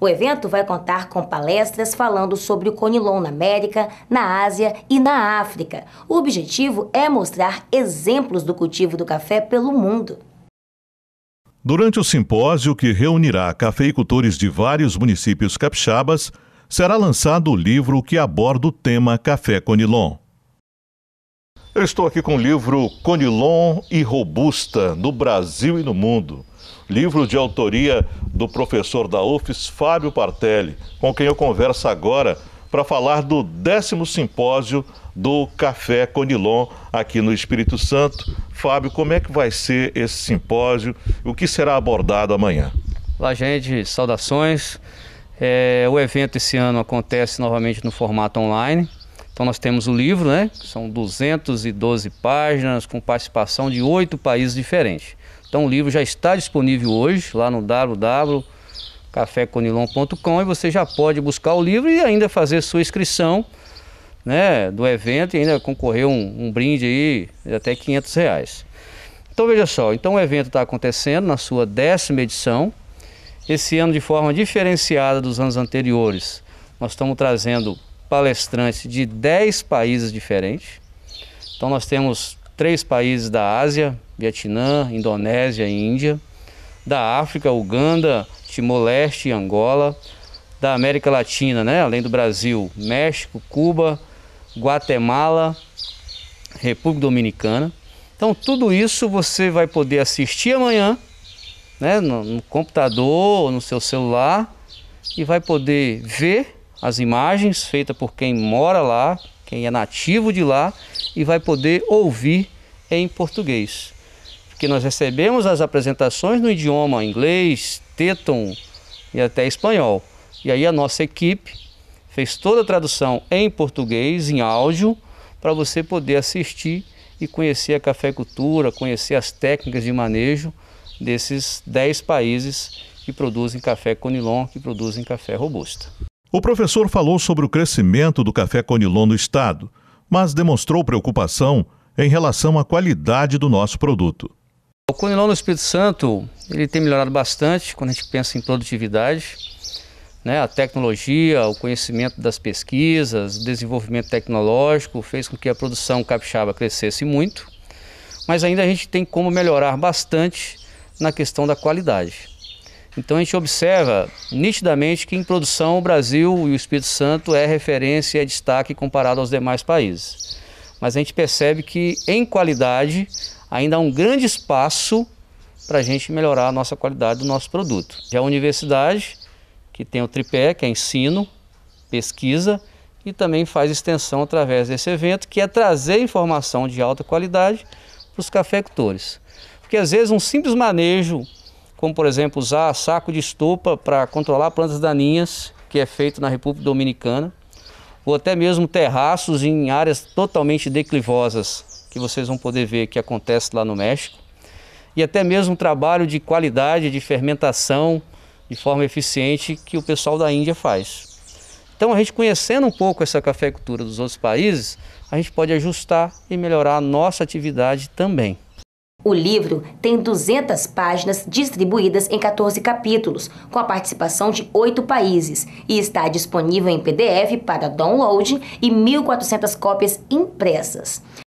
O evento vai contar com palestras falando sobre o Conilon na América, na Ásia e na África. O objetivo é mostrar exemplos do cultivo do café pelo mundo. Durante o simpósio, que reunirá cafeicultores de vários municípios capixabas, será lançado o livro que aborda o tema Café Conilon. Eu estou aqui com o livro Conilon e Robusta no Brasil e no Mundo livro de autoria do professor da UFES, Fábio Partelli, com quem eu converso agora para falar do décimo simpósio do Café Conilon aqui no Espírito Santo. Fábio, como é que vai ser esse simpósio? O que será abordado amanhã? Olá, gente, saudações. É, o evento esse ano acontece novamente no formato online. Então nós temos o livro, né? São 212 páginas com participação de oito países diferentes. Então o livro já está disponível hoje lá no www.cafeconilon.com e você já pode buscar o livro e ainda fazer sua inscrição né, do evento e ainda concorrer um, um brinde aí de até 500 reais. Então veja só, então o evento está acontecendo na sua décima edição, esse ano de forma diferenciada dos anos anteriores. Nós estamos trazendo palestrantes de 10 países diferentes. Então nós temos três países da Ásia: Vietnã, Indonésia e Índia. Da África, Uganda, Timor-Leste e Angola. Da América Latina, né? além do Brasil, México, Cuba, Guatemala, República Dominicana. Então, tudo isso você vai poder assistir amanhã, né, no, no computador, no seu celular, e vai poder ver as imagens feitas por quem mora lá, quem é nativo de lá, e vai poder ouvir em português. Porque nós recebemos as apresentações no idioma inglês, teton e até espanhol. E aí a nossa equipe fez toda a tradução em português, em áudio, para você poder assistir e conhecer a cafeicultura, conhecer as técnicas de manejo desses 10 países que produzem café conilon, que produzem café robusta. O professor falou sobre o crescimento do café Conilon no estado, mas demonstrou preocupação em relação à qualidade do nosso produto. O Conilon no Espírito Santo ele tem melhorado bastante quando a gente pensa em produtividade. Né? A tecnologia, o conhecimento das pesquisas, o desenvolvimento tecnológico fez com que a produção capixaba crescesse muito, mas ainda a gente tem como melhorar bastante na questão da qualidade. Então a gente observa nitidamente que em produção o Brasil e o Espírito Santo é referência e é destaque comparado aos demais países. Mas a gente percebe que em qualidade ainda há um grande espaço para a gente melhorar a nossa qualidade do nosso produto. Já a universidade, que tem o tripé, que é ensino, pesquisa e também faz extensão através desse evento, que é trazer informação de alta qualidade para os cafeicultores. Porque às vezes um simples manejo como por exemplo usar saco de estopa para controlar plantas daninhas, que é feito na República Dominicana, ou até mesmo terraços em áreas totalmente declivosas, que vocês vão poder ver que acontece lá no México, e até mesmo trabalho de qualidade de fermentação de forma eficiente que o pessoal da Índia faz. Então, a gente conhecendo um pouco essa cafeicultura dos outros países, a gente pode ajustar e melhorar a nossa atividade também. O livro tem 200 páginas distribuídas em 14 capítulos, com a participação de oito países, e está disponível em PDF para download e 1.400 cópias impressas.